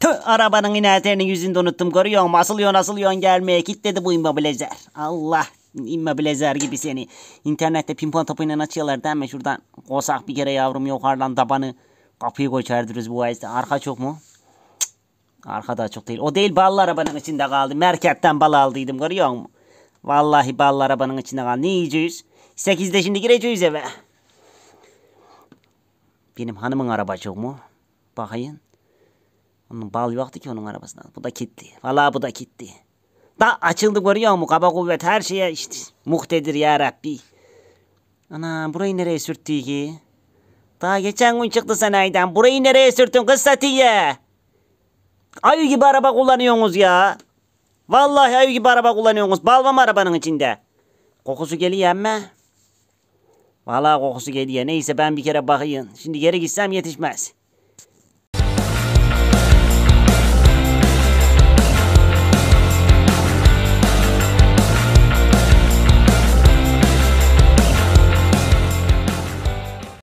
Tüh arabanın inerlerini yüzünde unuttum görüyor musun? Asılıyorsun asılıyorsun gelmeye kilitledi bu immobilizer. Allah immobilizer gibi seni. İnternette pimpon topuyla açıyorlar değil mi şuradan? Kosak bir kere yavrum yukarıdan tabanı. Kapıyı koçardırız bu ayette. Arka çok mu? Cık. Arka da çok değil. O değil ballı arabanın içinde kaldı. Merketten bal aldıydım görüyor musun? Vallahi ballı arabanın içinde kaldı. Ne yiyeceğiz? Sekizde şimdi gireceğiz eve. Benim hanımın araba çok mu? Bakayım. Onun bal yoktu ki onun arabasında. Bu da gitti. Vallahi bu da gitti. Da açıldı görüyor mu? Kaba kuvvet her şeye işte muhtedir ya Rabbi. Ana burayı nereye sürttü ki? Daha geçen gün çıktı sanayiden. Burayı nereye sürtün kız Satiye? Ayı gibi araba kullanıyorsunuz ya. Vallahi ayı gibi araba kullanıyorsunuz. Balvam arabanın içinde. Kokusu geliyor ama. Vallahi kokusu geliyor. Neyse ben bir kere bakayım. Şimdi geri gitsem yetişmez.